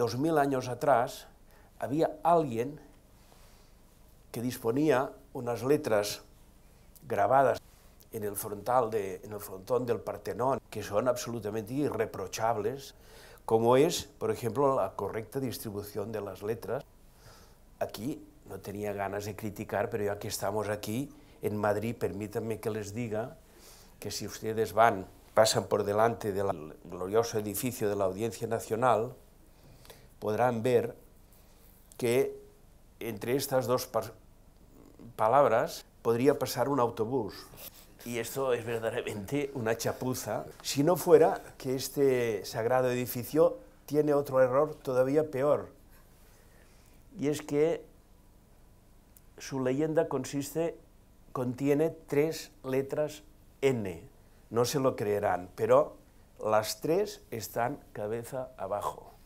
2000 años atrás había alguien que disponía unas letras grabadas en el frontal de, en el frontón del Partenón que son absolutamente irreprochables, como es, por ejemplo, la correcta distribución de las letras. Aquí no tenía ganas de criticar, pero ya que estamos aquí en Madrid, permítanme que les diga que si ustedes van, pasan por delante del glorioso edificio de la Audiencia Nacional, podrán ver que entre estas dos palabras podría pasar un autobús. Y esto es verdaderamente una chapuza, si no fuera que este sagrado edificio tiene otro error todavía peor, y es que su leyenda consiste, contiene tres letras N. No se lo creerán, pero las tres están cabeza abajo.